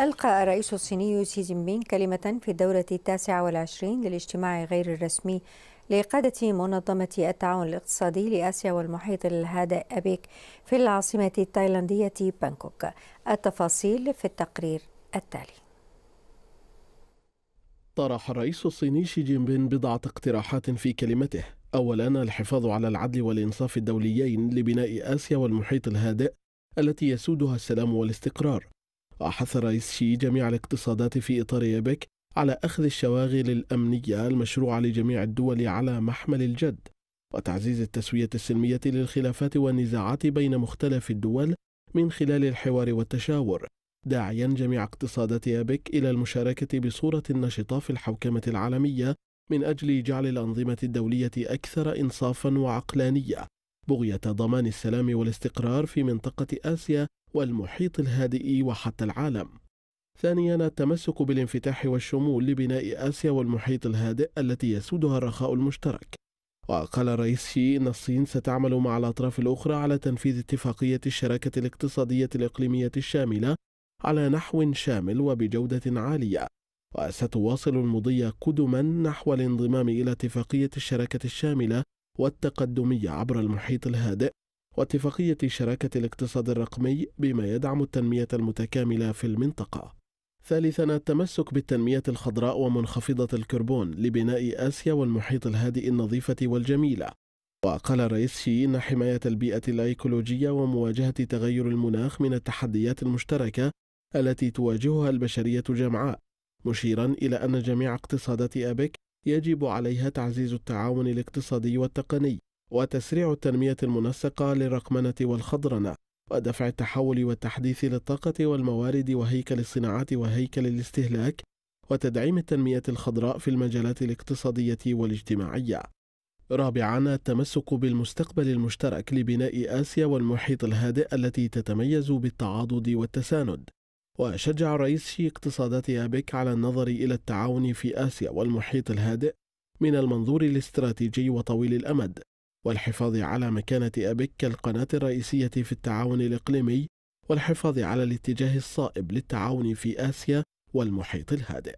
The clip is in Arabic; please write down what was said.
ألقى الرئيس الصيني سي جين بين كلمة في الدورة التاسعة والعشرين للاجتماع غير الرسمي لقادة منظمة التعاون الاقتصادي لآسيا والمحيط الهادئ أبيك في العاصمة التايلاندية بانكوك التفاصيل في التقرير التالي طرح الرئيس الصيني شي جين بين بضعة اقتراحات في كلمته أولا الحفاظ على العدل والإنصاف الدوليين لبناء آسيا والمحيط الهادئ التي يسودها السلام والاستقرار وحث رئيس شي جميع الاقتصادات في إطار يبك على أخذ الشواغل الأمنية المشروعة لجميع الدول على محمل الجد وتعزيز التسوية السلمية للخلافات والنزاعات بين مختلف الدول من خلال الحوار والتشاور داعيا جميع اقتصادات أبك إلى المشاركة بصورة نشطة في الحوكمة العالمية من أجل جعل الأنظمة الدولية أكثر إنصافا وعقلانية بغية ضمان السلام والاستقرار في منطقة آسيا والمحيط الهادئ وحتى العالم ثانيا التمسك بالانفتاح والشمول لبناء آسيا والمحيط الهادئ التي يسودها الرخاء المشترك وقال الرئيس شي إن الصين ستعمل مع الأطراف الأخرى على تنفيذ اتفاقية الشراكة الاقتصادية الإقليمية الشاملة على نحو شامل وبجودة عالية وستواصل المضي قدما نحو الانضمام إلى اتفاقية الشراكة الشاملة والتقدمية عبر المحيط الهادئ واتفاقية شراكة الاقتصاد الرقمي بما يدعم التنمية المتكاملة في المنطقة. ثالثا التمسك بالتنمية الخضراء ومنخفضة الكربون لبناء آسيا والمحيط الهادئ النظيفة والجميلة. وقال الرئيس شي إن حماية البيئة الأيكولوجية ومواجهة تغير المناخ من التحديات المشتركة التي تواجهها البشرية جمعاء، مشيرا إلى أن جميع اقتصادات أبك يجب عليها تعزيز التعاون الاقتصادي والتقني وتسريع التنمية المنسقة للرقمنة والخضرنة ودفع التحول والتحديث للطاقة والموارد وهيكل الصناعات وهيكل الاستهلاك وتدعيم التنمية الخضراء في المجالات الاقتصادية والاجتماعية. رابعاً التمسك بالمستقبل المشترك لبناء آسيا والمحيط الهادئ التي تتميز بالتعاضد والتساند. وشجع الرئيس شي اقتصادات أبك على النظر إلى التعاون في آسيا والمحيط الهادئ من المنظور الاستراتيجي وطويل الأمد والحفاظ على مكانة أبك كالقناة الرئيسية في التعاون الإقليمي والحفاظ على الاتجاه الصائب للتعاون في آسيا والمحيط الهادئ